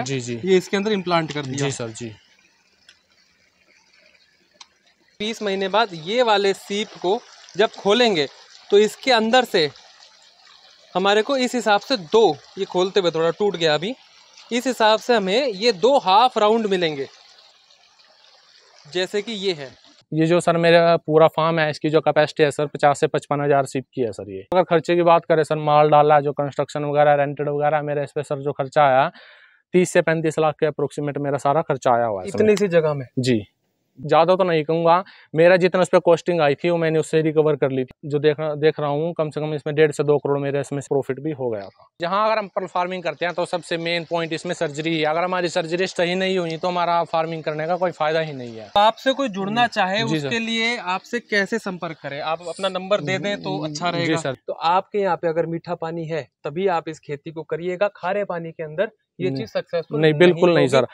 है जी जी ये इसके अंदर इम्प्लांट कर दिया जी सर जी बीस महीने बाद ये वाले सीप को जब खोलेंगे तो इसके अंदर से हमारे को इस हिसाब से दो ये खोलते हुए थोड़ा टूट गया अभी इस हिसाब से हमें ये दो हाफ राउंड मिलेंगे जैसे कि ये है ये जो सर मेरा पूरा फार्म है इसकी जो कैपेसिटी है सर पचास से पचपन हज़ार सीप की है सर ये अगर खर्चे की बात करें सर माल डाला जो कंस्ट्रक्शन वगैरह रेंटेड वगैरह मेरा इस पर सर जो खर्चा आया तीस से पैंतीस लाख के अप्रोक्सीमेट मेरा सारा खर्चा आया हुआ है इतनी सी जगह में जी ज़्यादा तो नहीं कहूंगा मेरा जितना उस पर कॉस्टिंग आई थी वो मैंने उससे रिकवर कर ली थी जो देख देख रहा हूँ कम से कम इसमें डेढ़ से दो करोड़ मेरे इसमें प्रॉफिट भी हो गया था जहाँ अगर हम पर फार्मिंग करते हैं तो सबसे मेन पॉइंट इसमें सर्जरी है अगर हमारी सर्जरी सही नहीं हुई तो हमारा फार्मिंग करने का कोई फायदा ही नहीं है तो आपसे कोई जुड़ना चाहे उसके लिए आपसे कैसे संपर्क करे आप अपना नंबर दे दें तो अच्छा रहेगा तो आपके यहाँ पे अगर मीठा पानी है तभी आप इस खेती को करिएगा खारे पानी के अंदर ये चीज सक्सेसफुल नहीं बिल्कुल नहीं सर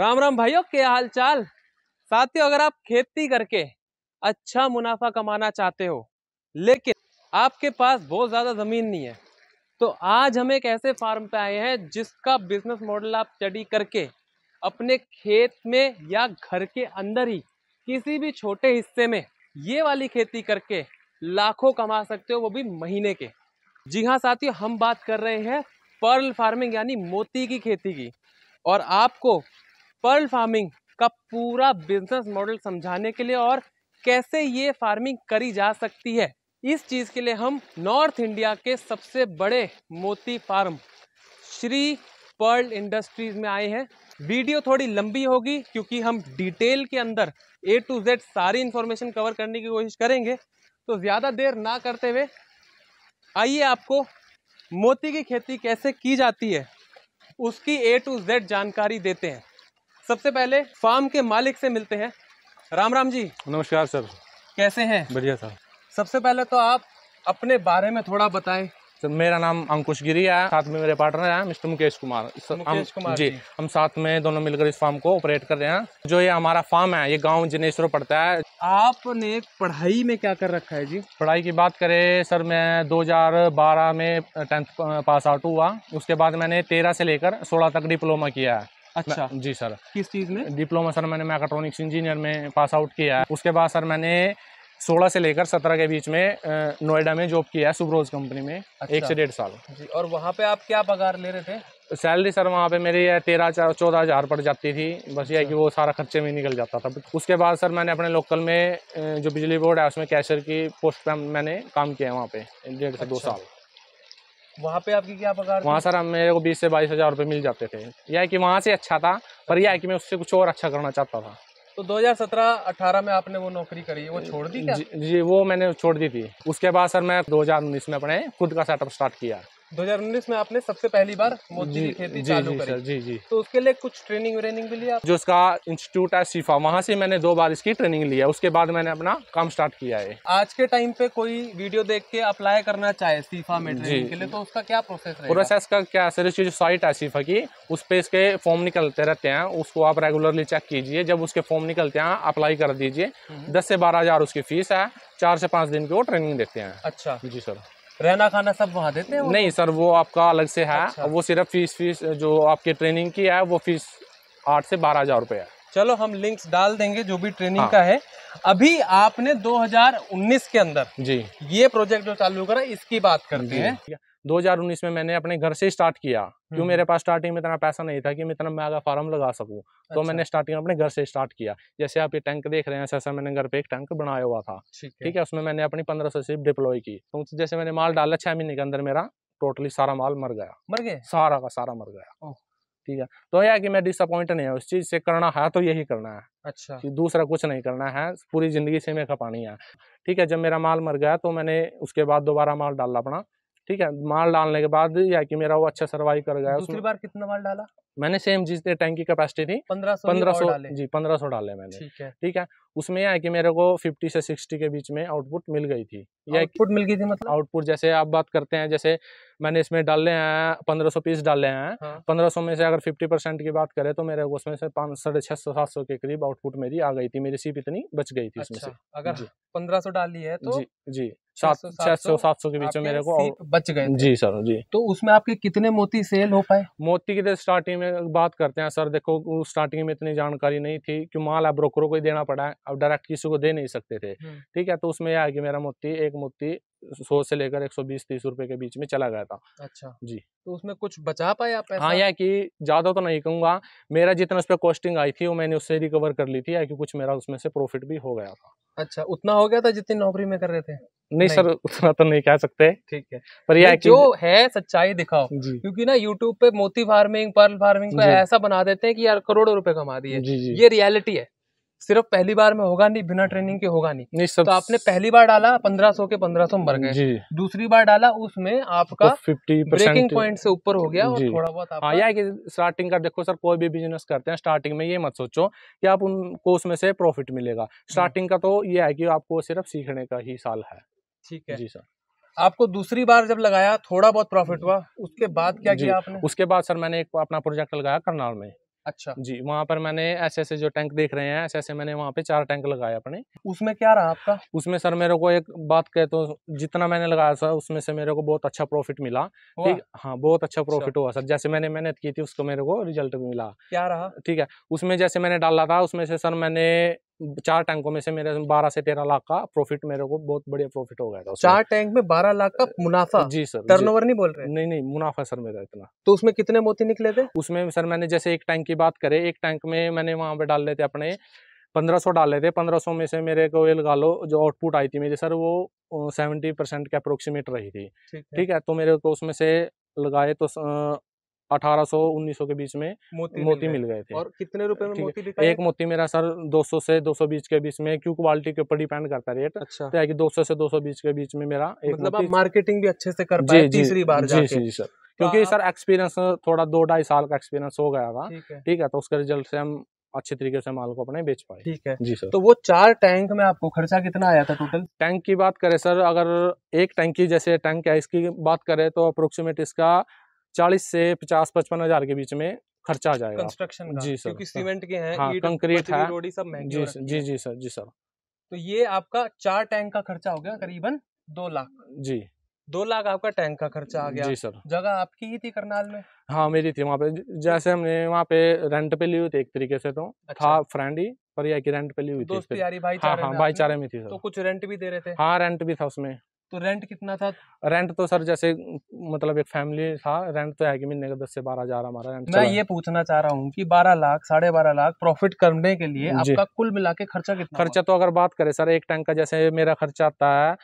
राम राम भाइयों के हाल चाल साथियों अगर आप खेती करके अच्छा मुनाफा कमाना चाहते हो लेकिन आपके पास बहुत ज़्यादा ज़मीन नहीं है तो आज हम एक ऐसे फार्म पे आए हैं जिसका बिजनेस मॉडल आप स्टडी करके अपने खेत में या घर के अंदर ही किसी भी छोटे हिस्से में ये वाली खेती करके लाखों कमा सकते हो वो भी महीने के जी हाँ साथियों हम बात कर रहे हैं पर्ल फार्मिंग यानी मोती की खेती की और आपको पर्ल फार्मिंग का पूरा बिजनेस मॉडल समझाने के लिए और कैसे ये फार्मिंग करी जा सकती है इस चीज़ के लिए हम नॉर्थ इंडिया के सबसे बड़े मोती फार्म श्री पर्ल इंडस्ट्रीज़ में आए हैं वीडियो थोड़ी लंबी होगी क्योंकि हम डिटेल के अंदर ए टू जेड सारी इन्फॉर्मेशन कवर करने की कोशिश करेंगे तो ज़्यादा देर ना करते हुए आइए आपको मोती की खेती कैसे की जाती है उसकी ए टू जेड जानकारी देते हैं सबसे पहले फार्म के मालिक से मिलते हैं राम राम जी नमस्कार सर कैसे हैं बढ़िया सर सबसे पहले तो आप अपने बारे में थोड़ा बताएं तो मेरा नाम अंकुश गिरी है साथ में मेरे पार्टनर है मिस्टर मुकेश कुमार मुकेश कुमार जी हम साथ में दोनों मिलकर इस फार्म को ऑपरेट कर रहे हैं जो ये हमारा फार्म है ये गांव जिनेश्वर पड़ता है आपने पढ़ाई में क्या कर रखा है जी पढ़ाई की बात करें सर मैं 2012 में टेंथ पास आउट हुआ उसके बाद मैंने तेरह से लेकर सोलह तक डिप्लोमा किया है अच्छा जी सर किस चीज़ में डिप्लोमा सर मैंने मैकाट्रॉनिक्स इंजीनियर में पास आउट किया है उसके बाद सर मैंने सोलह से लेकर सत्रह के बीच में नोएडा में जॉब किया है सुब्रोज कंपनी में अच्छा। एक से डेढ़ साल जी और वहाँ पे आप क्या पगार ले रहे थे सैलरी सर वहाँ पे मेरी तेरह चार चौदह हज़ार पड़ जाती थी बस अच्छा। यह कि वो सारा खर्चे में निकल जाता था उसके बाद सर मैंने अपने लोकल में जो बिजली बोर्ड है उसमें कैशर की पोस्ट पर मैंने काम किया है वहाँ पे डेढ़ से दो अच्छा। साल वहाँ पे आपकी क्या पगार वहाँ सर हम मेरे को बीस से बाईस हज़ार रुपये मिल जाते थे यह कि वहाँ से अच्छा था पर यह है कि मैं उससे कुछ और अच्छा करना चाहता था तो 2017-18 में आपने वो नौकरी करी वो छोड़ दी क्या? जी, जी वो मैंने छोड़ दी थी उसके बाद सर मैं 2019 में अपने खुद का सेटअप स्टार्ट किया 2019 में आपने सबसे पहली बार मोती की खेती चालू करी जी जी तो उसके लिए कुछ ट्रेनिंग व्रेनिंग भी लिया जो उसका इंस्टीट्यूट है सीफा वहाँ से मैंने दो बार इसकी ट्रेनिंग लिया उसके बाद मैंने अपना काम स्टार्ट किया है आज के टाइम पे कोई वीडियो देख के अप्लाई करना चाहे सीफा में ट्रेनिंग के लिए तो उसका क्या प्रोसेस प्रोसेस का क्या सर इसकी जो साइट है सीफा की उस पर इसके फॉर्म निकलते रहते हैं उसको आप रेगुलरली चेक कीजिए जब उसके फॉर्म निकलते हैं अप्लाई कर दीजिए हम्म। दस से बारह हजार उसकी फीस है चार से पाँच दिन की वो ट्रेनिंग देते हैं अच्छा जी सर रहना खाना सब वहाँ देते हैं नहीं सर वो आपका अलग से है अच्छा। वो सिर्फ फीस फीस जो आपके ट्रेनिंग की है वो फीस आठ से बारह हजार रुपये है चलो हम लिंक्स डाल देंगे जो भी ट्रेनिंग हाँ। का है अभी आपने 2019 के अंदर जी ये प्रोजेक्ट जो चालू करा इसकी बात करते हैं 2019 में मैंने अपने घर से स्टार्ट किया हम्म, क्यों हम्म। मेरे पास स्टार्टिंग में इतना पैसा नहीं था कि मैं इतना महंगा फार्म लगा सकूं तो अच्छा। तो मैंने स्टार्टिंग में अपने घर से स्टार्ट किया जैसे आप ये टैंक देख रहे हैं ऐसा मैंने घर पे एक टैंक बनाया हुआ था ठीक है उसमें मैंने अपनी पंद्रह सौ सिप डिप्लॉय की तो जैसे मैंने माल डाला छह महीने के अंदर मेरा टोटली सारा माल मर गया मर गया सारा का सारा मर गया ठीक है तो यह कि मैं डिसअपॉइंट नहीं है उस चीज से करना है तो यही करना है अच्छा कि दूसरा कुछ नहीं करना है पूरी जिंदगी से मैं खपानी है ठीक है जब मेरा माल मर गया तो मैंने उसके बाद दोबारा माल डाला अपना ठीक है माल डालने के बाद या कि मेरा वो अच्छा सर्वाइव कर गया दूसरी बार कितना माल डाला मैंने सेम जिस टैंक की कैपेसिटी थी पंद्रह पंद्रह सौ जी पंद्रह सौ डाले मैंने ठीक है ठीक है उसमें यह है कि मेरे को 50 से 60 के बीच में आउटपुट मिल गई थी या आउटपुट मिल गई थी मतलब आउटपुट जैसे आप बात करते हैं जैसे मैंने इसमें डाले हैं 1500 पीस डाले हैं हाँ। 1500 में से अगर 50 परसेंट की बात करें तो मेरे को उसमें से पाँच साढ़े छः सौ सात सौ के करीब आउटपुट मेरी आ गई थी मेरी सीप इतनी बच गई थी इसमें अच्छा, से अगर पंद्रह सौ डाली है तो जी जी सात छह सौ सात सौ के बीच में मेरे को बच गए जी सर जी तो उसमें आपके कितने मोती सेल हो पाए मोती की तो स्टार्टिंग में बात करते हैं सर देखो स्टार्टिंग में इतनी जानकारी नहीं थी कि माल है ब्रोकरों को ही देना पड़ा है अब डायरेक्ट किसी को दे नहीं सकते थे ठीक है तो उसमें यह है कि मेरा मूर्ति एक मूर्ति सौ से लेकर एक सौ बीस तीस रुपए के बीच में चला गया था अच्छा जी तो उसमें कुछ बचा पाए आप हाँ यह कि ज्यादा तो नहीं कहूंगा मेरा जितना उस पर कॉस्टिंग आई थी वो मैंने उससे रिकवर कर ली थी या कि कुछ मेरा उसमें से प्रॉफिट भी हो गया था अच्छा उतना हो गया था जितनी नौकरी में कर रहे थे नहीं, नहीं सर उतना तो नहीं कह सकते ठीक है पर यह जो है सच्चाई दिखाओ क्योंकि ना यूट्यूब पे मोती फार्मिंग पर्ल फार्मिंग को ऐसा बना देते हैं कि यार करोड़ों रुपए कमा दिए ये रियलिटी है सिर्फ पहली बार में होगा नहीं बिना ट्रेनिंग के होगा नहीं, नहीं सब... तो आपने पहली बार डाला पंद्रह सौ के पंद्रह सौ मर गए दूसरी बार डाला उसमें आपका फिफ्टी ब्रेकिंग पॉइंट से ऊपर हो गया और थोड़ा बहुत हाँ या कि स्टार्टिंग का देखो सर कोई भी बिजनेस करते हैं स्टार्टिंग में ये मत सोचो कि आप उनको उसमें से प्रॉफिट मिलेगा स्टार्टिंग हम्म। का तो ये है कि आपको सिर्फ सीखने का ही साल है ठीक है जी सर आपको दूसरी बार जब लगाया थोड़ा बहुत प्रॉफिट हुआ उसके बाद क्या किया आपने उसके बाद सर मैंने एक अपना प्रोजेक्ट लगाया करनाल में अच्छा जी वहाँ पर मैंने ऐसे ऐसे जो टैंक देख रहे हैं ऐसे ऐसे मैंने वहाँ पे चार टैंक लगाए अपने उसमें क्या रहा आपका उसमें सर मेरे को एक बात कहे तो जितना मैंने लगाया सर उसमें से मेरे को बहुत अच्छा प्रॉफिट मिला ठीक हाँ बहुत अच्छा प्रॉफिट अच्छा। हुआ सर जैसे मैंने मेहनत की थी उसको मेरे को रिजल्ट मिला क्या रहा ठीक है उसमें जैसे मैंने डाला था उसमें से सर मैंने चार टैंकों में से मेरे बारह से तेरह लाख का प्रॉफिट मेरे को बहुत बढ़िया प्रॉफिट हो गया था चार टैंक में बारह लाख का मुनाफा जी सर टर्नओवर नहीं बोल रहे नहीं नहीं मुनाफा सर मेरा इतना तो उसमें कितने मोती निकले थे उसमें सर मैंने जैसे एक टैंक की बात करे एक टैंक में मैंने वहाँ पे डाल लेते अपने पंद्रह सौ डाले थे पंद्रह सौ में से मेरे को ये लगा लो जो आउटपुट आई थी मेरी सर वो सेवेंटी परसेंट के अप्रोक्सीमेट रही थी ठीक है तो मेरे को उसमें से लगाए तो अठारह सौ उन्नीस सौ के बीच में मोती, मोती मिल गए थे और कितने रुपए में मोती बिका एक मोती मेरा सर 200 से 200 बीच के बीच में क्यों क्वालिटी के ऊपर डिपेंड करता रेट अच्छा तो कि 200 से 200 बीच के बीच में मेरा एक मतलब आप मार्केटिंग भी अच्छे से कर पाए तीसरी बार जी जी सर क्योंकि हाँ। सर एक्सपीरियंस थोड़ा दो ढाई साल का एक्सपीरियंस हो गया था ठीक है तो उसके रिजल्ट से हम अच्छे तरीके से माल को अपने बेच पाए ठीक है जी सर तो वो चार टैंक में आपको खर्चा कितना आया था टोटल टैंक की बात करें सर अगर एक टैंकी जैसे टैंक है इसकी बात करें तो अप्रोक्सीमेट इसका चालीस से पचास पचपन हजार के बीच में खर्चा आ जाएगा कंस्ट्रक्शन जी सर क्योंकि सीमेंट हाँ। के हैं हाँ, कंक्रीट है सब जी सर जी जी सर जी सर तो ये आपका चार टैंक का खर्चा हो गया करीबन दो लाख जी दो लाख आपका टैंक का खर्चा आ गया जी सर जगह आपकी ही थी करनाल में हाँ मेरी थी वहाँ पे जैसे हमने वहाँ पे रेंट पे ली हुई थी एक तरीके से तो अच्छा। था फ्रेंड ही पर की रेंट पे ली हुई थी दोस्त यारी भाईचारे हाँ, हाँ, भाईचारे में थी सर तो कुछ रेंट भी दे रहे थे हाँ रेंट भी था उसमें तो रेंट कितना था रेंट तो सर जैसे मतलब एक फैमिली था रेंट तो है कि महीने का दस से बारह हजार हमारा रेंट मैं ये पूछना चाह रहा हूँ कि बारह लाख साढ़े बारह लाख प्रॉफिट करने के लिए आपका कुल मिला के खर्चा कितना खर्चा तो अगर बात करें सर एक टैंक का जैसे मेरा खर्चा आता है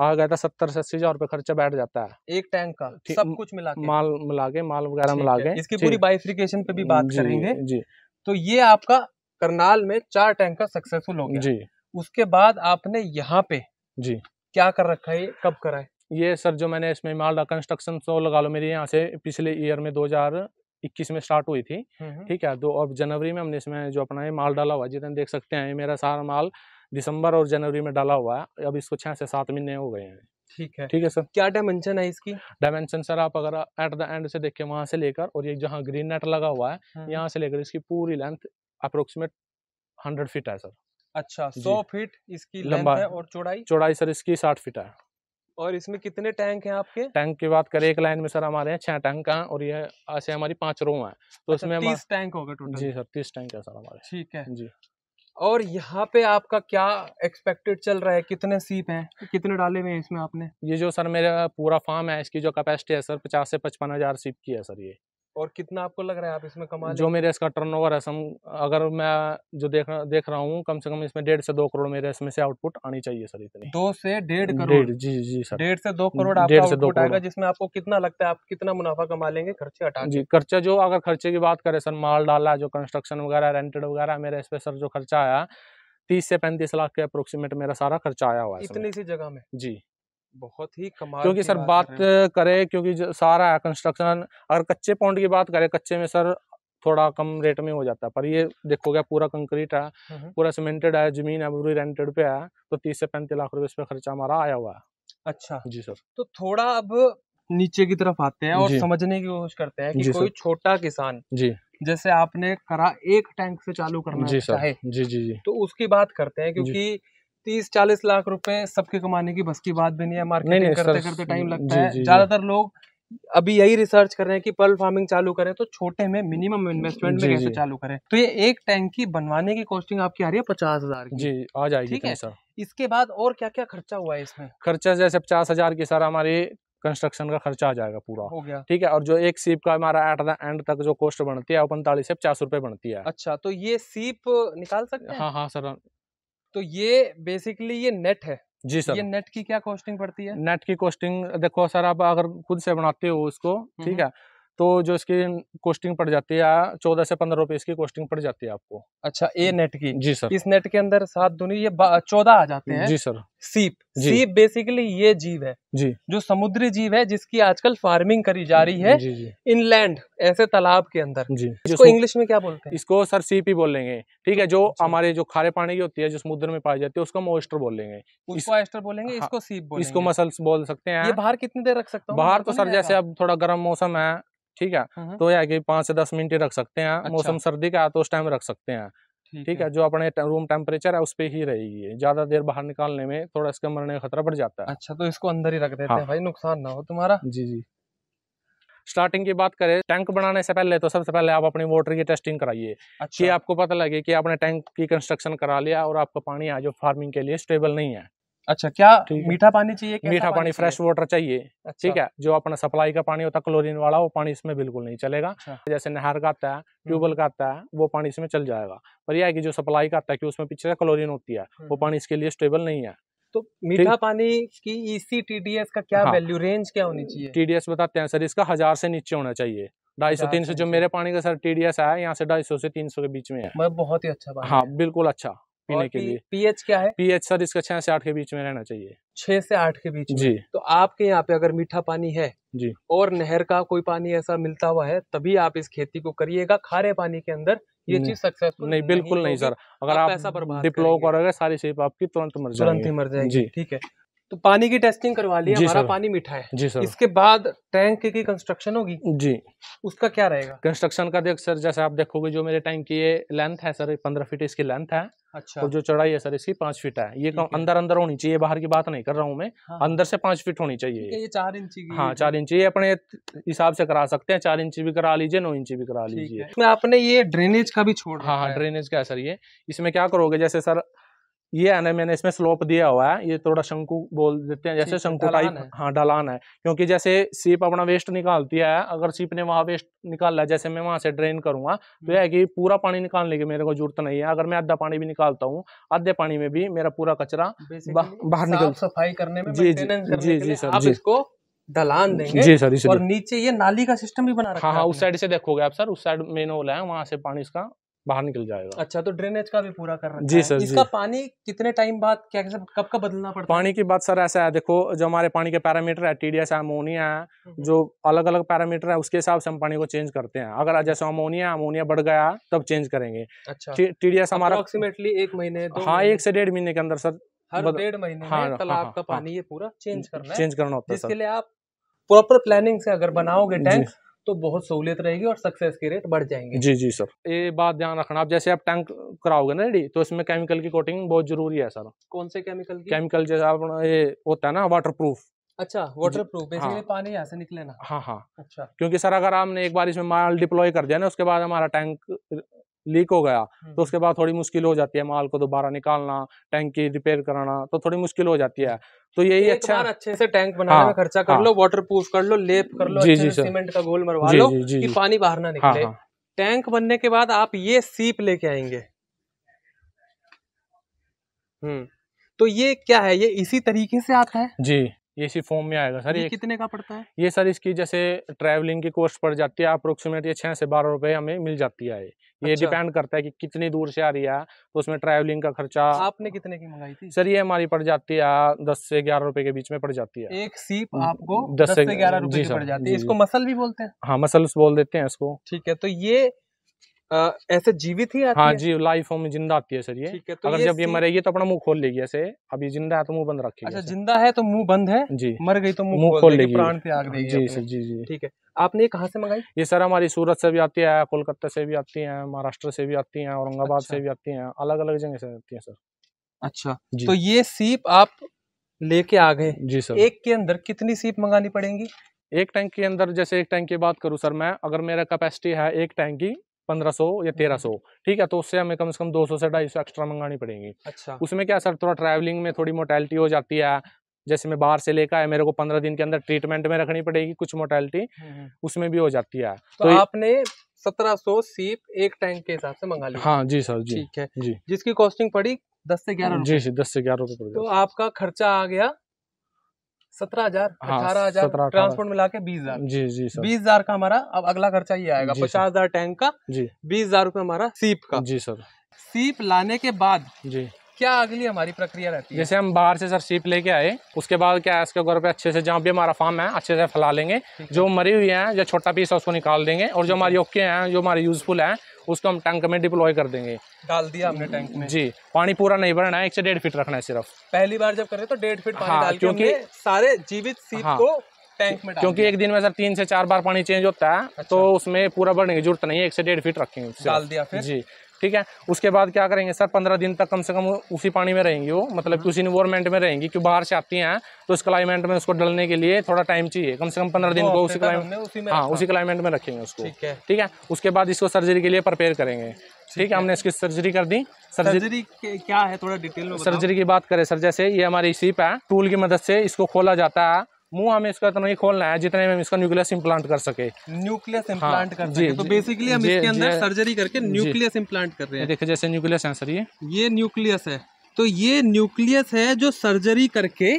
आ गया था सत्तर से अस्सी हजार रूपए खर्चा बैठ जाता है एक टैंक का सब कुछ मिला के माल मिला के माल वगैरह मिला के इसकी पूरी बाइफ्रिकेशन पे भी बात करेंगे जी तो ये आपका करनाल में चार टैंक का सक्सेसफुल हो गया जी उसके बाद आपने यहाँ पे जी क्या कर रखा है कब करा है ये सर जो मैंने इसमें मालडा कंस्ट्रक्शन सो लगा लो मेरे यहाँ से पिछले ईयर में 2021 में स्टार्ट हुई थी हम्म, हम्म। ठीक है तो अब जनवरी में हमने इसमें जो अपना ये माल डाला हुआ जितने देख सकते हैं ये मेरा सारा माल दिसंबर और जनवरी में डाला हुआ है अब इसको छह से सात महीने हो गए हैं ठीक है ठीक है सर क्या डायमेंशन है इसकी डायमेंशन सर आप अगर एट द एंड से देखे वहां से लेकर और ये जहाँ ग्रीन नेट लगा हुआ है हम्म, यहाँ से लेकर इसकी पूरी लेंथ अप्रोक्सीमेट हंड्रेड फीट है सर अच्छा सौ फीट इसकी लंबा है और चौड़ाई चौड़ाई सर इसकी साठ फीट है और इसमें कितने टैंक हैं आपके टैंक की बात करें एक लाइन में सर हमारे यहाँ छह टैंक हैं और ये ऐसे हमारी पांच रो है तो अच्छा, इसमें अच्छा, तीस टैंक होगा टोटल जी सर तीस टैंक है सर हमारे ठीक है जी और यहाँ पे आपका क्या एक्सपेक्टेड चल रहा है कितने सीप हैं कितने डाले हुए हैं इसमें आपने ये जो सर मेरा पूरा फार्म है इसकी जो कैपेसिटी है सर पचास से पचपन हजार सीप की है सर ये और कितना आपको लग रहा है आप इसमें कमा जो मेरे इसका टर्न ओवर है सम अगर मैं जो देख देख रहा हूँ कम से कम इसमें डेढ़ से दो करोड़ मेरे इसमें से आउटपुट आनी चाहिए सर इतनी दो से डेढ़ करोड़ जी जी सर डेढ़ से दो करोड़ डेढ़ से दो करोड़ जिसमें आपको कितना लगता है आप कितना मुनाफा कमा लेंगे खर्चे हटा जी खर्चे जो अगर खर्चे की बात करें सर माल डाला जो कंस्ट्रक्शन वगैरह रेंटेड वगैरह मेरे इस पर सर जो खर्चा आया तीस से पैंतीस लाख के अप्रोक्सीमेट मेरा सारा खर्चा आया हुआ है इतनी सी जगह में जी बहुत ही कमाल क्योंकि सर बात, करें क्योंकि सारा है कंस्ट्रक्शन अगर कच्चे पॉइंट की बात करें कच्चे में सर थोड़ा कम रेट में हो जाता है पर ये देखो क्या पूरा कंक्रीट है हम्म, हम्म। पूरा सीमेंटेड है जमीन है पूरी रेंटेड पे है तो तीस से पैंतीस लाख रुपए इस पे खर्चा हमारा आया हुआ है अच्छा जी सर तो थोड़ा अब नीचे की तरफ आते हैं और समझने की कोशिश करते हैं कि कोई छोटा किसान जी जैसे आपने करा एक टैंक से चालू करना जी सर जी जी जी तो उसकी बात करते हैं क्योंकि तीस चालीस लाख रुपए सबके कमाने की बस की बात भी नहीं है मार्केटिंग नहीं, करते करते टाइम लगता है ज्यादातर लोग अभी यही रिसर्च कर रहे हैं कि पर्ल फार्मिंग चालू करें तो छोटे में मिनिमम इन्वेस्टमेंट में कैसे चालू करें तो ये एक टैंक की बनवाने की कॉस्टिंग आपकी आ रही है पचास हजार की जी आ जाएगी ठीक तो है इसके बाद और क्या क्या खर्चा हुआ है इसमें खर्चा जैसे पचास हजार की सारा हमारी कंस्ट्रक्शन का खर्चा आ जाएगा पूरा हो गया ठीक है और जो एक सीप का हमारा एट द एंड तक जो कॉस्ट बनती है वो पैंतालीस से पचास रुपए बनती है अच्छा तो ये सीप निकाल सकते हैं हाँ हाँ सर तो ये बेसिकली ये नेट है जी सर ये नेट की क्या कॉस्टिंग पड़ती है नेट की कॉस्टिंग देखो सर आप अगर खुद से बनाते हो उसको हम्म ठीक हम्म। है तो जो इसकी कोस्टिंग पड़ जाती है चौदह से पंद्रह रुपए इसकी कोस्टिंग पड़ जाती है आपको अच्छा ए नेट की जी सर इस नेट के अंदर सात दुनी ये चौदह आ जाते हैं जी सर सीप जी। सीप बेसिकली ये जीव है जी जो समुद्री जीव है जिसकी आजकल फार्मिंग करी जा रही है जी जी इनलैंड ऐसे तालाब के अंदर जी इसको इंग्लिश में क्या बोलते हैं इसको सर सीप ही बोलेंगे ठीक है जो हमारे जो खारे पानी की होती है जो समुद्र में पाई जाती है उसको हम ऑयस्टर बोलेंगे उसको ऑयस्टर बोलेंगे इसको सीप बोलेंगे इसको मसल्स बोल सकते हैं बाहर कितनी देर रख सकते हैं बाहर तो सर जैसे अब थोड़ा गर्म मौसम है ठीक है हाँ, हाँ। तो यह कि पांच से दस मिनट रख सकते हैं अच्छा। मौसम सर्दी का तो उस टाइम रख सकते हैं ठीक है जो अपने रूम टेम्परेचर है उस पर ही रहेगी ज्यादा देर बाहर निकालने में थोड़ा इसके मरने का खतरा बढ़ जाता है अच्छा तो इसको अंदर ही रख देते हाँ। हैं भाई नुकसान ना हो तुम्हारा जी जी स्टार्टिंग की बात करें टैंक बनाने से पहले तो सबसे पहले आप अपनी वोटर की टेस्टिंग कराइए अच्छा। आपको पता लगे कि आपने टैंक की कंस्ट्रक्शन करा लिया और आपका पानी आज फार्मिंग के लिए स्टेबल नहीं है अच्छा क्या मीठा पानी चाहिए मीठा पानी, पानी फ्रेश वाटर चाहिए अच्छा। ठीक है जो अपना सप्लाई का पानी होता है क्लोरीन वाला वो पानी इसमें बिल्कुल नहीं चलेगा अच्छा। जैसे नहर का आता है हम्म। ट्यूबवेल का आता है वो पानी इसमें चल जाएगा पर यह है कि जो सप्लाई का आता है कि उसमें पीछे क्लोरीन होती है वो हम्म। पानी इसके लिए स्टेबल नहीं है तो मीठा पानी की इसी e टीडीएस का क्या वैल्यू हाँ। रेंज क्या होनी चाहिए टीडीएस बताते हैं सर इसका हजार से नीचे होना चाहिए ढाई सौ तीन सौ जो मेरे पानी का सर टीडीएस है यहाँ से ढाई सौ से तीन सौ के बीच में है बहुत ही अच्छा हाँ बिल्कुल अच्छा पीने के लिए पीएच क्या है पीएच सर इसका छह से आठ के बीच में रहना चाहिए छह से आठ के बीच जी तो आपके यहाँ पे अगर मीठा पानी है जी और नहर का कोई पानी ऐसा मिलता हुआ है तभी आप इस खेती को करिएगा खारे पानी के अंदर ये चीज सक्सेसफुल नहीं बिल्कुल नहीं, नहीं सर अगर आप, ऐसा डिप्लो करोगे सारी शेप आपकी तुरंत मर तुरंत ही मर जाएगी ठीक है तो पानी की टेस्टिंग करवा ली हमारा पानी मीठा है जी सर इसके बाद टैंक की कंस्ट्रक्शन होगी जी उसका क्या रहेगा कंस्ट्रक्शन का देख सर जैसे आप देखोगे जो मेरे टैंक की ये लेंथ है सर पंद्रह फीट इसकी लेंथ है अच्छा और जो चौड़ाई है सर इसकी पांच फीट है ये अंदर अंदर होनी चाहिए बाहर की बात नहीं कर रहा हूँ मैं हाँ। अंदर से पांच फीट होनी चाहिए ये चार इंची हाँ चार इंची ये अपने हिसाब से करा सकते हैं चार इंची भी करा लीजिए नौ इंची भी करा लीजिए इसमें आपने ये ड्रेनेज का भी छोड़ हाँ हाँ ड्रेनेज का है सर ये इसमें क्या करोगे जैसे सर ये है ना मैंने इसमें स्लोप दिया हुआ है ये थोड़ा शंकु बोल देते हैं जैसे शंकु टाइप हाँ ढलान है क्योंकि जैसे सीप अपना वेस्ट निकालती है अगर सीप ने वहाँ वेस्ट निकाला जैसे मैं वहाँ से ड्रेन करूंगा तो हम्म। यह है कि पूरा पानी निकालने की मेरे को जरूरत नहीं है अगर मैं आधा पानी भी निकालता हूँ आधे पानी में भी मेरा पूरा कचरा बाहर निकल सफाई करने में जी जी जी जी सर जी इसको ढलान देंगे जी सर और नीचे ये नाली का सिस्टम भी बना हाँ, रखा हाँ हाँ उस साइड से देखोगे आप सर उस साइड मेन होल है वहाँ से पानी इसका बाहर निकल जाएगा अच्छा तो ड्रेनेज का भी पूरा कर रहा है जी सर इसका पानी कितने टाइम बाद क्या कैसे कब का बदलना पड़ता है पानी की बात सर ऐसा है देखो जो हमारे पानी के पैरामीटर है टीडीएस है अमोनिया है जो अलग अलग पैरामीटर है उसके हिसाब से हम पानी को चेंज करते हैं अगर हम्म। जैसे अमोनिया अमोनिया बढ़ गया तब चेंज करेंगे अच्छा टीडीएस तो हमारा अप्रोक्सीमेटली एक महीने हाँ एक से डेढ़ महीने के अंदर सर हर डेढ़ महीने हाँ, में हाँ, तालाब हाँ, का पानी ये पूरा चेंज करना चेंज करना होता है इसके लिए आप प्रॉपर प्लानिंग से अगर बनाओगे टैंक तो बहुत सहूलियत रहेगी और सक्सेस के रेट बढ़ जाएंगे जी जी सर ये बात ध्यान रखना आप जैसे आप टैंक कराओगे ना रेडी तो इसमें केमिकल की कोटिंग बहुत जरूरी है सर कौन से केमिकल की केमिकल जैसे आप ये होता है ना वाटर प्रूफ अच्छा वाटर प्रूफ हाँ, पानी यहाँ से निकले ना हाँ हाँ अच्छा क्योंकि सर अगर आपने एक बार इसमें माल डिप्लॉय कर दिया ना उसके बाद हमारा टैंक लीक हो गया तो हम्म। उसके बाद थोड़ी मुश्किल हो जाती है माल को दोबारा निकालना टैंक की रिपेयर कराना तो थोड़ी मुश्किल हो जाती है तो यही अच्छा अच्छे से टैंक बनाने हाँ, में खर्चा कर हाँ, लो वाटर प्रूफ कर लो लेप कर लो जी, जी, सीमेंट का गोल मरवा जी, लो जी, जी, कि पानी बाहर ना हाँ, निकले हाँ, टैंक बनने के बाद आप ये सीप लेके आएंगे हम्म तो ये क्या है ये इसी तरीके से आता है जी ये इसी फॉर्म में आएगा सर ये, कितने का पड़ता है ये सर इसकी जैसे ट्रैवलिंग की कॉस्ट पड़ जाती है अप्रोक्सीमेट ये छः से बारह रुपए हमें मिल जाती है ये अच्छा। डिपेंड करता है कि कितनी दूर से आ रही है तो उसमें ट्रैवलिंग का खर्चा आपने कितने की मंगाई थी सर ये हमारी पड़ जाती है दस से ग्यारह रुपए के बीच में पड़ जाती है एक सीप आपको दस, से ग्यारह रुपए की पड़ जाती है इसको मसल भी बोलते हैं हाँ मसल बोल देते हैं इसको ठीक है तो ये ऐसे जीवित ही आती हाँ है? जी लाइफ फॉर्म में जिंदा आती है सर ये ठीक है तो अगर ये जब ये मरेगी तो अपना मुंह खोल लेगी ऐसे अभी जिंदा है तो मुंह बंद रखेगी अच्छा जिंदा है तो मुंह बंद है जी मर गई तो मुंह खोल लेगी प्राण त्याग देगी जी सर जी जी ठीक है आपने ये कहाँ से मंगाई ये सर हमारी सूरत से भी आती है कोलकाता से भी आती है महाराष्ट्र से भी आती है औरंगाबाद अच्छा। से भी आती है अलग अलग जगह से आती है सर अच्छा तो ये सीप आप लेके आ गए जी सर एक के अंदर कितनी सीप मंगानी पड़ेगी एक टैंक के अंदर जैसे एक टैंक की बात करूँ सर मैं अगर मेरा कैपेसिटी है एक टैंक की 1500 या 1300 हाँ, हाँ। ठीक है तो उससे हमें कम से कम 200 से सौ एक्स्ट्रा मंगानी पड़ेगी अच्छा उसमें क्या सर थोड़ा ट्रैवलिंग में थोड़ी मोटेलिटी हो जाती है जैसे मैं बाहर से लेकर आया मेरे को पंद्रह दिन के अंदर ट्रीटमेंट में रखनी पड़ेगी कुछ मोटेलिटी हम्म, हम्म। उसमें भी हो जाती है तो, तो आपने सत्रह सौ सीप एक टैंक के हिसाब से मंगा लिया हाँ जी सर जी ठीक है जी जिसकी कॉस्टिंग पड़ी दस से ग्यारह जी जी दस से ग्यारह रुपए तो आपका खर्चा आ गया सत्रह हजार हाँ, अठारह हजार ट्रांसपोर्ट मिला के बीस हजार जी जी सर बीस हजार का हमारा अब अगला खर्चा ये आएगा पचास हजार टैंक का जी बीस हजार रूपए हमारा सीप का जी सर सीप लाने के बाद जी क्या अगली हमारी प्रक्रिया रहती है जैसे हम बाहर से सर सीप लेके आए उसके बाद क्या है इसके घर पे अच्छे से जहाँ भी हमारा फार्म है अच्छे से फैला लेंगे जो मरी हुई है जो छोटा पीस है उसको निकाल देंगे और जो हमारी ओके हैं जो हमारे यूजफुल है उसको हम टैंक में डिप्लॉय कर देंगे डाल दिया हमने टैंक में जी पानी पूरा नहीं भरना है एक से डेढ़ फीट रखना है सिर्फ पहली बार जब करें तो डेढ़ फीट पानी हाँ, डाल क्योंकि सारे जीवित सीट हाँ, को टैंक में क्योंकि एक दिन में सर तीन से चार बार पानी चेंज होता है तो अच्छा। तो उसमें पूरा भरने की जरूरत नहीं है एक से डेढ़ फीट रखेंगे डाल दिया फिर जी ठीक है उसके बाद क्या करेंगे सर पंद्रह दिन तक कम से कम उसी पानी में रहेंगी वो मतलब हाँ। कि उसी इन्वॉर्मेंट में रहेंगी क्योंकि बाहर से आती हैं तो उस क्लाइमेट में उसको डलने के लिए थोड़ा टाइम चाहिए कम से कम पंद्रह दिन को उसी क्लाइमेट हाँ उसी क्लाइमेट में रखेंगे उसको ठीक है उसके बाद इसको सर्जरी के लिए प्रिपेयर करेंगे ठीक है हमने इसकी सर्जरी कर दी सर्जरी क्या है थोड़ा डिटेल में सर्जरी की बात करें सर जैसे ये हमारी सीप है टूल की मदद से इसको खोला जाता है मुंह हमें इसका इतना ही खोलना है जितने में इसका न्यूक्लियस इम्प्लांट कर सके न्यूक्लियस इम्प्लांट हाँ, कर सके तो बेसिकली हम इसके अंदर सर्जरी करके न्यूक्लियस इम्प्लांट कर रहे हैं देखिए जैसे न्यूक्लियस है सर ये ये न्यूक्लियस है तो ये न्यूक्लियस है जो सर्जरी करके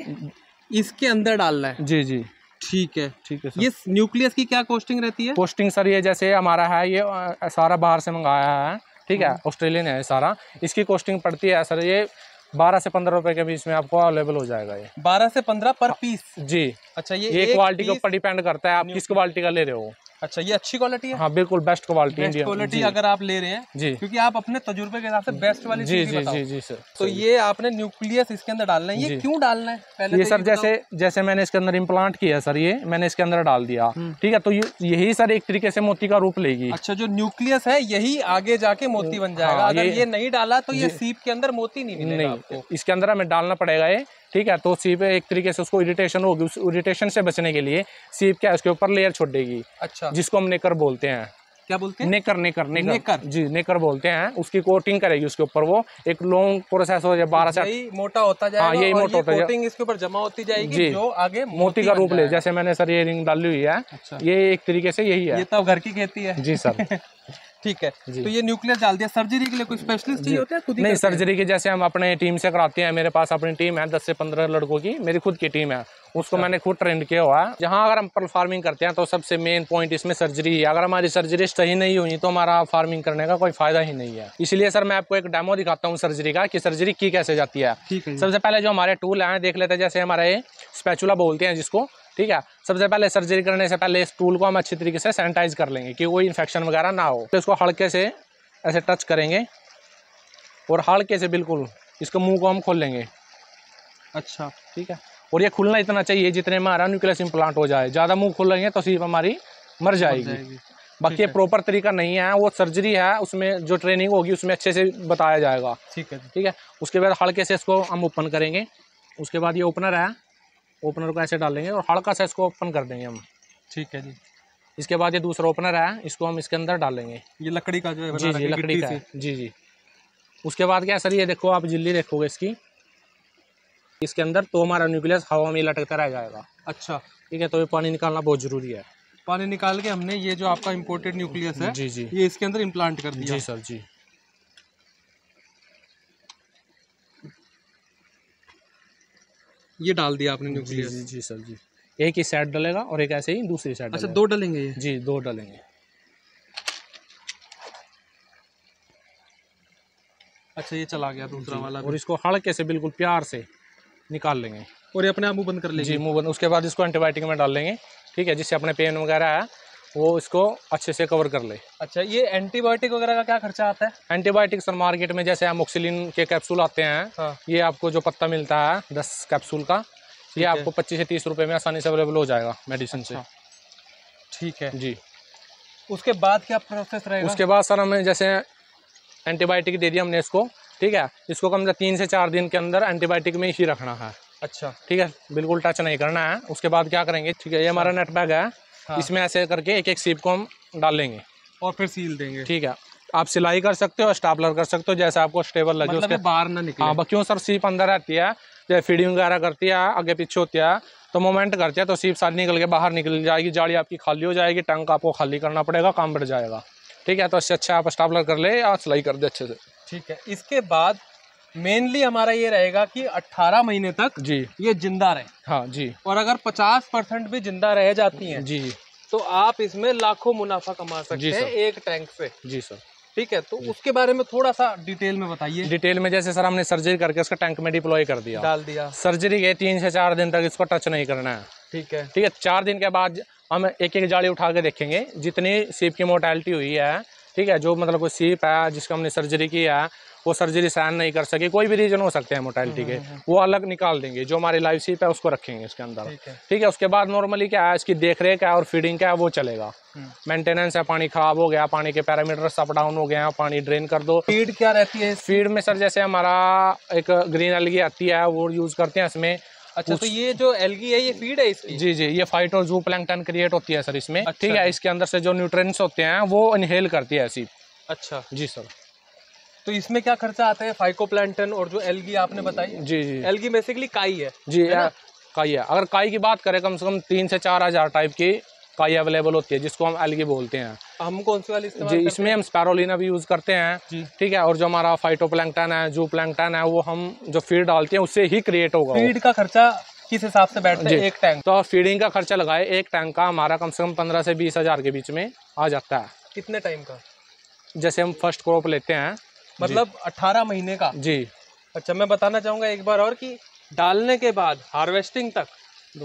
इसके अंदर डालना है जी जी ठीक है ठीक है ये न्यूक्लियस की क्या कॉस्टिंग रहती है कॉस्टिंग सर ये जैसे हमारा है ये सारा बाहर से मंगाया है ठीक है ऑस्ट्रेलियन हाँ। है सारा इसकी कॉस्टिंग पड़ती है सर ये बारह से पंद्रह रुपए के बीच में आपको अवेलेबल हो जाएगा ये बारह से पंद्रह पर हाँ। पीस जी अच्छा ये, ये क्वालिटी के ऊपर डिपेंड करता है आप किस क्वालिटी का ले रहे हो अच्छा ये अच्छी क्वालिटी है हाँ बिल्कुल बेस्ट क्वालिटी बेस्ट क्वालिटी अगर आप ले रहे हैं जी क्योंकि आप अपने तजुर्बे के हिसाब से बेस्ट वाली जी जी जी जी सर तो ये आपने न्यूक्लियस इसके अंदर डालना है ये क्यों डालना है पहले ये तो सर जैसे जैसे मैंने इसके अंदर इम्प्लांट किया सर ये मैंने इसके अंदर डाल दिया हम्म। ठीक है तो यही सर एक तरीके से मोती का रूप लेगी अच्छा जो न्यूक्लियस है यही आगे जाके मोती बन जाएगा हाँ, अगर ये नहीं डाला तो ये सीप के अंदर मोती नहीं इसके अंदर हमें डालना पड़ेगा ये ठीक है तो सीप एक तरीके से उसको इरिटेशन होगी उस इरिटेशन से बचने के लिए सीप क्या है उसके ऊपर लेयर छोड़ देगी अच्छा जिसको हम नेकर बोलते हैं क्या बोलते हैं नेकर नेकर नेकर, नेकर। जी नेकर बोलते हैं उसकी कोटिंग करेगी उसके ऊपर वो एक लॉन्ग प्रोसेस हो जाए बारह से मोटा होता जाएगा हाँ यही मोटा होता कोटिंग इसके ऊपर जमा होती जाएगी जी जो आगे मोती का रूप ले जैसे मैंने सर ये रिंग डाली हुई है अच्छा। ये एक तरीके से यही है ये तो घर की खेती है जी सर ठीक है तो ये न्यूक्लियर डाल दिया सर्जरी के लिए कोई स्पेशलिस्ट होता है खुद नहीं सर्जरी के जैसे हम अपने टीम से कराते हैं मेरे पास अपनी टीम है दस से पंद्रह लड़कों की मेरी खुद की टीम है उसको अच्छा। मैंने खुद ट्रेंड किया हुआ है जहाँ अगर हम फार्मिंग करते हैं तो सबसे मेन पॉइंट इसमें सर्जरी है अगर हमारी सर्जरी सही नहीं हुई तो हमारा फार्मिंग करने का कोई फायदा ही नहीं है इसलिए सर मैं आपको एक डेमो दिखाता हूँ सर्जरी का कि सर्जरी की कैसे जाती है सबसे पहले जो हमारे टूल हैं देख लेते हैं जैसे हमारे स्पैचुला बोलते हैं जिसको ठीक है सबसे पहले सर्जरी करने से पहले इस टूल को हम अच्छी तरीके से सैनिटाइज कर लेंगे कि कोई इन्फेक्शन वगैरह ना हो तो इसको हल्के से ऐसे टच करेंगे और हल्के से बिल्कुल इसको मुंह को हम खोल लेंगे अच्छा ठीक है और ये खुलना इतना चाहिए जितने में हमारा न्यूक्लियस इम्प्लांट हो जाए ज़्यादा मुँह खोलेंगे तो सिर्फ हमारी मर जाएगी, बाकी ये प्रॉपर तरीका नहीं है वो सर्जरी है उसमें जो ट्रेनिंग होगी उसमें अच्छे से बताया जाएगा ठीक है ठीक है उसके बाद हल्के से इसको हम ओपन करेंगे उसके बाद ये ओपनर है ओपनर को ऐसे डालेंगे और हल्का सा इसको ओपन कर देंगे हम ठीक है जी इसके बाद ये दूसरा ओपनर है इसको हम इसके अंदर डालेंगे ये लकड़ी का जो है जी जी लकड़ी का जी जी उसके बाद क्या सर ये देखो आप जिल्ली देखोगे इसकी इसके अंदर तो हमारा न्यूक्लियस हवा में लटकता रह जाएगा अच्छा ठीक है तो ये पानी निकालना बहुत जरूरी है पानी निकाल के हमने ये जो आपका इम्पोर्टेड न्यूक्लियस है जी जी ये इसके अंदर इम्प्लांट कर दिया जी सर जी ये डाल दिया आपने न्यूक्लियस जी, जी जी सर जी एक ही सेट डलेगा और एक ऐसे ही दूसरी सेट अच्छा दो डलेंगे ये जी दो डलेंगे अच्छा ये चला गया दूसरा वाला और इसको हड़के से बिल्कुल प्यार से निकाल लेंगे और ये अपने आप मुंह बंद कर लेंगे जी मुंह बंद उसके बाद इसको एंटीबायोटिक में डाल लेंगे ठीक है जिससे अपने पेन वगैरह है वो इसको अच्छे से कवर कर ले अच्छा ये एंटीबायोटिक वगैरह का क्या खर्चा आता है एंटीबायोटिक सर मार्केट में जैसे एमोक्सिलिन के कैप्सूल आते हैं हाँ। ये आपको जो पत्ता मिलता है दस कैप्सूल का ये आपको पच्चीस से तीस रुपए में आसानी से अवेलेबल हो जाएगा मेडिसिन अच्छा। से ठीक है जी उसके बाद क्या प्रोसेस रहेगा उसके बाद सर हमें जैसे एंटीबायोटिक दे दिया हमने इसको ठीक है इसको कम से तीन से चार दिन के अंदर एंटीबायोटिक में ही रखना है अच्छा ठीक है बिल्कुल टच नहीं करना है उसके बाद क्या करेंगे ठीक है ये हमारा नेट अच्छा। बैग है हाँ। इसमें ऐसे करके एक एक सीप को हम डाल लेंगे और फिर सील देंगे ठीक है आप सिलाई कर सकते हो स्टापलर कर सकते हो जैसे आपको स्टेबल लगे मतलब उसके बाहर ना निकले हाँ क्यों सर सीप अंदर आती है जैसे फीडिंग वगैरह करती है आगे पीछे होती है तो मोमेंट करती है तो सीप सारी निकल के बाहर निकल जाएगी जाली आपकी खाली हो जाएगी टंक आपको खाली करना पड़ेगा काम बढ़ जाएगा ठीक है तो इससे अच्छा आप स्टापलर कर ले या सिलाई कर दे अच्छे से ठीक है इसके बाद मेनली हमारा ये रहेगा कि 18 महीने तक जी ये जिंदा रहे हाँ जी और अगर 50 परसेंट भी जिंदा रह जाती हैं जी तो आप इसमें लाखों मुनाफा कमा सकते हैं एक टैंक से जी सर ठीक है तो उसके बारे में थोड़ा सा डिटेल में बताइए डिटेल में जैसे सर हमने सर्जरी करके उसका टैंक में डिप्लॉय कर दिया डाल दिया सर्जरी के तीन से चार दिन तक इसको टच नहीं करना है ठीक है ठीक है चार दिन के बाद हम एक एक जाली उठा के देखेंगे जितनी सीप की मोटेलिटी हुई है ठीक है जो मतलब कोई सीप है जिसको हमने सर्जरी की है वो सर्जरी सहन नहीं कर सके कोई भी रीजन हो सकते हैं मोटेलिटी के हम्म, हम्म, हम्म। वो अलग निकाल देंगे जो हमारी लाइफ सीप है उसको रखेंगे इसके अंदर ठीक है उसके बाद नॉर्मली क्या है इसकी देख रेख है और फीडिंग क्या है वो चलेगा मेंटेनेंस है पानी खराब हो गया पानी के पैरामीटर अप डाउन हो गया पानी ड्रेन कर दो फीड क्या रहती है फीड में सर जैसे हमारा एक ग्रीन एलगी आती है वो यूज़ करते हैं इसमें अच्छा तो ये जो एलगी है ये फीड है इसकी जी जी ये फाइटो जू क्रिएट होती है सर इसमें अच्छा। ठीक अच्छा है इसके अंदर से जो न्यूट्रेंट्स होते हैं वो इनहेल करती है सीप अच्छा जी सर तो इसमें क्या खर्चा आता है फाइको प्लान्टन और जो एलगी आपने बताई जी जी एलगी बेसिकली काई है जी है हाँ, काई है अगर काई की बात करें कम से कम तीन से चार हजार टाइप की काई अवेलेबल होती है जिसको हम एलगी बोलते हैं हम कौन सी वाली जी इसमें हम स्पैरोना भी यूज़ करते हैं ठीक है और जो हमारा फाइटो प्लैंकटन है जू प्लैंकटन है वो हम जो फीड डालते हैं उससे ही क्रिएट होगा फीड का खर्चा किस हिसाब से बैठ जाए एक टैंक तो फीडिंग का खर्चा लगाए एक टैंक का हमारा कम से कम पंद्रह से बीस हजार के बीच में आ जाता है कितने टाइम का जैसे हम फर्स्ट क्रॉप लेते हैं मतलब अठारह महीने का जी अच्छा मैं बताना चाहूंगा एक बार और कि डालने के बाद हार्वेस्टिंग तक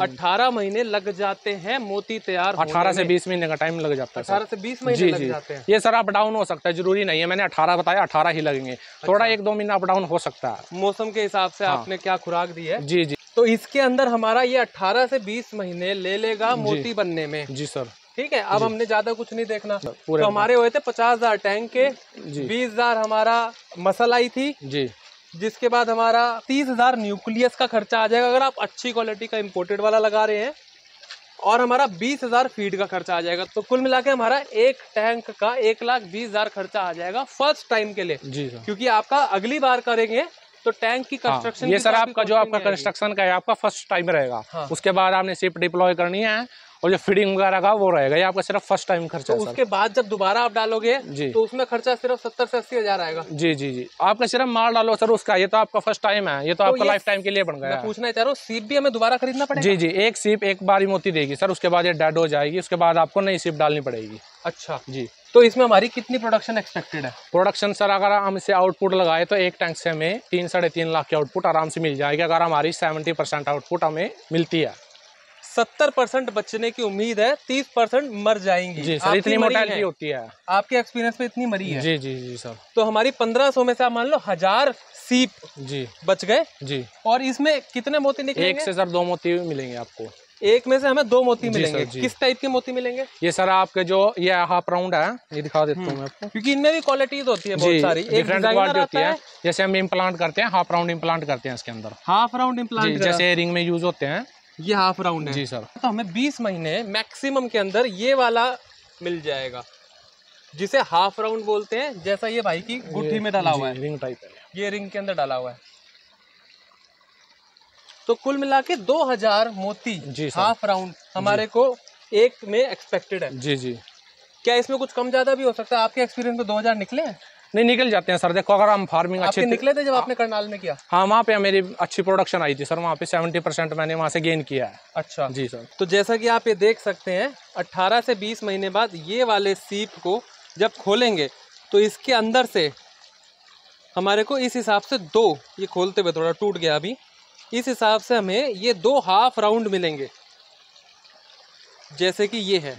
18 महीने लग जाते हैं मोती तैयार अठारह से बीस महीने का टाइम लग जाता है अठारह से बीस महीने लग जाते हैं ये सर अप डाउन हो सकता है जरूरी नहीं है मैंने अठारह बताया अठारह ही लगेंगे अच्छा। थोड़ा एक दो महीना अप डाउन हो सकता है मौसम के हिसाब से हाँ। आपने क्या खुराक दी है जी जी तो इसके अंदर हमारा ये अठारह से बीस महीने ले लेगा मोती बनने में जी सर ठीक है अब हमने ज्यादा कुछ नहीं देखना तो हमारे हुए थे पचास हजार टैंक के बीस हजार हमारा मसल आई थी जी जिसके बाद हमारा तीस हजार न्यूक्लियस का खर्चा आ जाएगा अगर आप अच्छी क्वालिटी का इम्पोर्टेड वाला लगा रहे हैं और हमारा बीस हजार फीट का खर्चा आ जाएगा तो कुल मिला के हमारा एक टैंक का एक लाख बीस हजार खर्चा आ जाएगा फर्स्ट टाइम के लिए जी क्योंकि आपका अगली बार करेंगे तो टैंक की कंस्ट्रक्शन हाँ, ये सर आपका जो आपका कंस्ट्रक्शन का है आपका फर्स्ट टाइम रहेगा हाँ। उसके बाद आपने सिप डिप्लॉय करनी है और जो फिटिंग वगैरह का वो रहेगा ये आपका सिर्फ फर्स्ट टाइम खर्चा तो उसके बाद जब दोबारा आप डालोगे जी तो उसमें खर्चा सिर्फ सत्तर से अस्सी हजार आएगा जी जी जी आपका सिर्फ माल डालो सर उसका ये तो आपका फर्स्ट टाइम है ये तो, तो आपका लाइफ टाइम के लिए बन गया पूछना चाह रहा हूँ सीप भी हमें दोबारा खरीदना पड़ेगा जी जी एक सीप एक बार ही मोती देगी सर उसके बाद ये डेड हो जाएगी उसके बाद आपको नई सीप डालनी पड़ेगी अच्छा जी तो इसमें हमारी कितनी प्रोडक्शन एक्सपेक्टेड है प्रोडक्शन सर अगर हम इसे आउटपुट लगाए तो एक टैंक से हमें तीन साढ़े तीन लाख की आउटपुट आराम से मिल जाएगी अगर हमारी सेवेंटी परसेंट आउटपुट हमें मिलती है सत्तर परसेंट बचने की उम्मीद है तीस परसेंट मर जाएंगी जी सर इतनी मोर्टैलिटी होती है आपके एक्सपीरियंस में इतनी मरी है जी जी जी सर तो हमारी पंद्रह सौ में से आप मान लो हजार सीप जी बच गए जी और इसमें कितने मोती निकले एक से सर दो मोती मिलेंगे आपको एक में से हमें दो मोती मिलेंगे किस टाइप के मोती मिलेंगे ये सर आपके जो ये हाफ राउंड है ये दिखा देता हूँ हम्म। आपको क्योंकि इनमें भी क्वालिटीज होती है बहुत सारी एक क्वालिटी होती है जैसे हम इम्प्लांट करते हैं हाफ राउंड इम्प्लांट करते हैं इसके अंदर हाफ राउंड इम्प्लांट जैसे रिंग में यूज होते हैं ये हाफ राउंड है जी सर तो हमें बीस महीने मैक्सिमम के अंदर ये वाला मिल जाएगा जिसे हाफ राउंड बोलते हैं जैसा ये भाई की गुट्ठी में डाला हुआ है रिंग टाइप है ये रिंग के अंदर डाला हुआ है तो कुल मिला के दो हजार मोती जी हाफ राउंड हमारे को एक में एक्सपेक्टेड है जी जी क्या इसमें कुछ कम ज्यादा भी हो सकता है आपके एक्सपीरियंस में दो हजार निकले हैं नहीं निकल जाते हैं सर देखो अगर हम फार्मिंग अच्छे निकले थे जब हाँ। आपने करनाल में किया हाँ वहाँ पे मेरी अच्छी प्रोडक्शन आई थी सर वहाँ पे सेवेंटी परसेंट मैंने वहाँ से गेन किया है अच्छा जी सर तो जैसा कि आप ये देख सकते हैं अट्ठारह से बीस महीने बाद ये वाले सीप को जब खोलेंगे तो इसके अंदर से हमारे को इस हिसाब से दो ये खोलते हुए थोड़ा टूट गया अभी इस हिसाब से हमें ये दो हाफ राउंड मिलेंगे जैसे कि ये है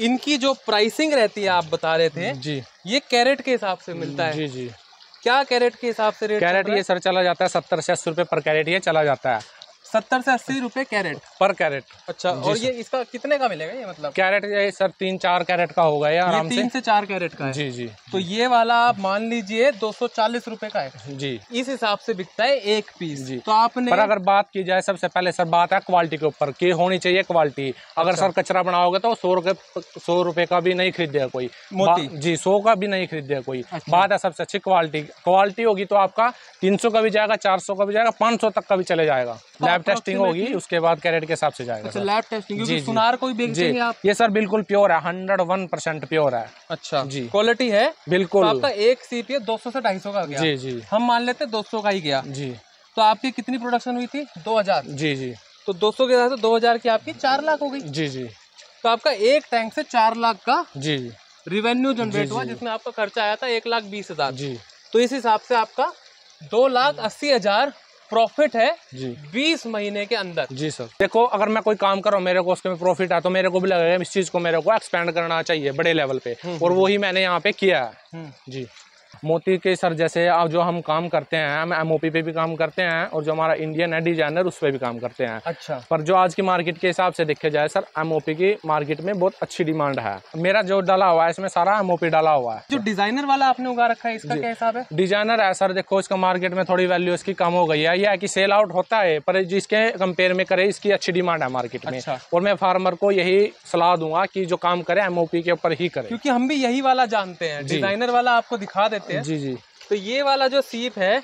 इनकी जो प्राइसिंग रहती है आप बता रहे थे जी ये कैरेट के हिसाब से मिलता है जी जी क्या कैरेट के हिसाब से रेट कैरेट ये सर चला जाता है सत्तर से अस्सी रुपये पर कैरेट ये चला जाता है सत्तर से अस्सी रुपये कैरेट पर कैरेट अच्छा और ये इसका कितने का मिलेगा ये मतलब कैरेट ये सर तीन चार कैरेट का होगा ये आराम से तीन से चार कैरेट का है। जी जी तो ये वाला आप मान लीजिए दो सौ चालीस रूपए का है जी इस हिसाब से बिकता है एक पीस जी तो आपने पर अगर बात की जाए सबसे पहले सर बात है क्वालिटी के ऊपर की होनी चाहिए क्वालिटी अगर अच्छा। सर कचरा बनाओगे तो सौ रुपये सौ रुपये का भी नहीं खरीदेगा कोई जी सौ का भी नहीं खरीदेगा कोई अच्छा। बात है सबसे अच्छी क्वालिटी क्वालिटी होगी तो आपका तीन का भी जाएगा चार का भी जाएगा पाँच तक का भी चले जाएगा लैब हाँ, टेस्टिंग होगी उसके बाद कैरेट के हिसाब से जाएगा अच्छा लैब टेस्टिंग क्योंकि सुनार कोई को बेचेंगे आप ये सर बिल्कुल प्योर है हंड्रेड वन परसेंट प्योर है अच्छा जी क्वालिटी है बिल्कुल तो आपका एक सीपीए दो सौ से ढाई सौ का गया जी जी हम मान लेते दो सौ का ही गया जी तो आपकी कितनी प्रोडक्शन हुई थी दो हजार जी जी तो दो सौ के हिसाब से दो हजार की आपकी चार लाख हो गई जी जी तो आपका एक टैंक से चार लाख का जी जी रिवेन्यू जनरेट हुआ जिसमें आपका खर्चा आया था एक लाख बीस हजार जी तो इस हिसाब से आपका दो लाख अस्सी हजार प्रॉफिट है बीस महीने के अंदर जी सर देखो अगर मैं कोई काम कर रहा हूँ मेरे को उसके में प्रॉफिट है तो मेरे को भी लगेगा इस चीज को मेरे को एक्सपेंड करना चाहिए बड़े लेवल पे हम्म, और हम्म। वही मैंने यहाँ पे किया है हम्म। जी मोती के सर जैसे अब जो हम काम करते हैं हम एम पे भी काम करते हैं और जो हमारा इंडियन है डिजाइनर उस पर भी काम करते हैं अच्छा पर जो आज की मार्केट के हिसाब से देखे जाए सर एम की मार्केट में बहुत अच्छी डिमांड है मेरा जो डाला हुआ है इसमें सारा एम डाला हुआ है जो डिजाइनर वाला आपने उगा रखा है इसका क्या हिसाब है डिजाइनर है सर देखो इसका मार्केट में थोड़ी वैल्यू इसकी कम हो गई है यह की सेल आउट होता है पर जिसके कंपेयर में करे इसकी अच्छी डिमांड है मार्केट में अच्छा। और मैं फार्मर को यही सलाह दूंगा की जो काम करे एम के ऊपर ही करे क्यूँकी हम भी यही वाला जानते हैं डिजाइनर वाला आपको दिखा देते सकते हैं जी जी तो ये वाला जो सीप है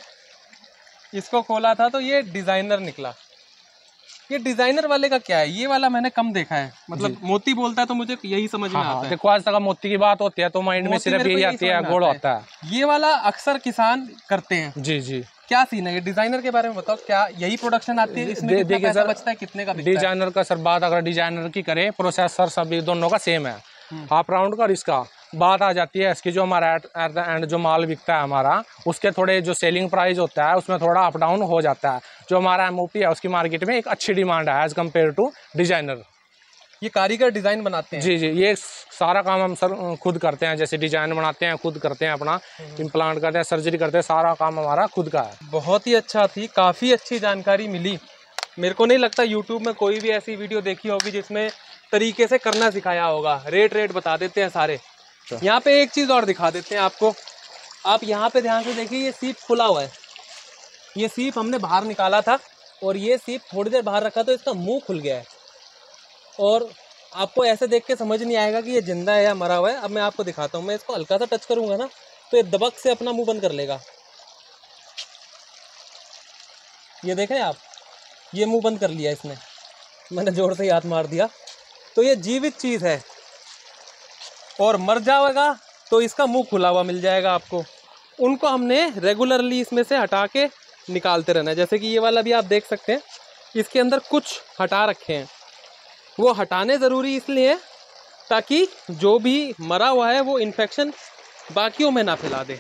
इसको खोला था तो ये डिजाइनर निकला ये डिजाइनर वाले का क्या है ये वाला मैंने कम देखा है मतलब मोती बोलता है तो मुझे यही समझ में हाँ, हाँ। आता है देखो आज तक मोती की बात होती है तो माइंड में सिर्फ यही आती है गोड़ होता है ये वाला अक्सर किसान करते हैं जी जी क्या सीन है ये डिजाइनर के बारे में बताओ क्या यही प्रोडक्शन आती है इसमें कितना पैसा बचता है कितने का डिजाइनर का सर बात अगर डिजाइनर की करें प्रोसेसर सब दोनों का सेम है हाफ राउंड का और इसका बात आ जाती है इसकी जो हमारा एट द एंड जो माल बिकता है हमारा उसके थोड़े जो सेलिंग प्राइस होता है उसमें थोड़ा अप डाउन हो जाता है जो हमारा एम है उसकी मार्केट में एक अच्छी डिमांड है एज़ कम्पेयर टू डिजाइनर ये कारीगर डिज़ाइन बनाते हैं जी जी ये सारा काम हम सर खुद करते हैं जैसे डिजाइन बनाते हैं खुद करते हैं अपना इम्प्लांट हम्म। करते हैं सर्जरी करते हैं सारा काम हमारा खुद का है बहुत ही अच्छा थी काफ़ी अच्छी जानकारी मिली मेरे को नहीं लगता यूट्यूब में कोई भी ऐसी वीडियो देखी होगी जिसमें तरीके से करना सिखाया होगा रेट रेट बता देते हैं सारे अच्छा यहाँ पे एक चीज़ और दिखा देते हैं आपको आप यहाँ पे ध्यान से देखिए ये सीप खुला हुआ है ये सीप हमने बाहर निकाला था और ये सीप थोड़ी देर बाहर रखा तो इसका मुंह खुल गया है और आपको ऐसे देख के समझ नहीं आएगा कि ये जिंदा है या मरा हुआ है अब मैं आपको दिखाता हूँ मैं इसको हल्का सा टच करूँगा ना तो ये दबक से अपना मुंह बंद कर लेगा ये देखें आप ये मुंह बंद कर लिया इसने मैंने ज़ोर से याद हाथ मार दिया तो ये जीवित चीज़ है और मर जाएगा तो इसका मुंह खुला हुआ मिल जाएगा आपको उनको हमने रेगुलरली इसमें से हटा के निकालते रहना है जैसे कि ये वाला भी आप देख सकते हैं इसके अंदर कुछ हटा रखे हैं वो हटाने ज़रूरी इसलिए ताकि जो भी मरा हुआ है वो इन्फेक्शन बाकियों में ना फैला दे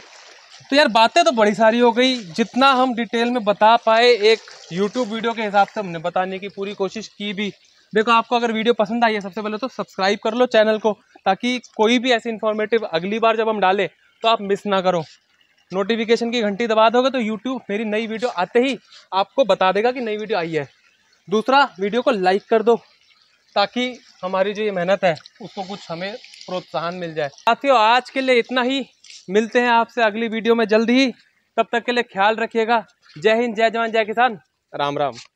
तो यार बातें तो बड़ी सारी हो गई जितना हम डिटेल में बता पाए एक यूट्यूब वीडियो के हिसाब से हमने बताने की पूरी कोशिश की भी देखो आपको अगर वीडियो पसंद आई है सबसे पहले तो सब्सक्राइब कर लो चैनल को ताकि कोई भी ऐसी इन्फॉर्मेटिव अगली बार जब हम डालें तो आप मिस ना करो नोटिफिकेशन की घंटी दबा दोगे तो यूट्यूब मेरी नई वीडियो आते ही आपको बता देगा कि नई वीडियो आई है दूसरा वीडियो को लाइक कर दो ताकि हमारी जो ये मेहनत है उसको कुछ हमें प्रोत्साहन मिल जाए साथियों आज के लिए इतना ही मिलते हैं आपसे अगली वीडियो में जल्द ही तब तक के लिए ख्याल रखिएगा जय हिंद जय जवान जय किसान राम राम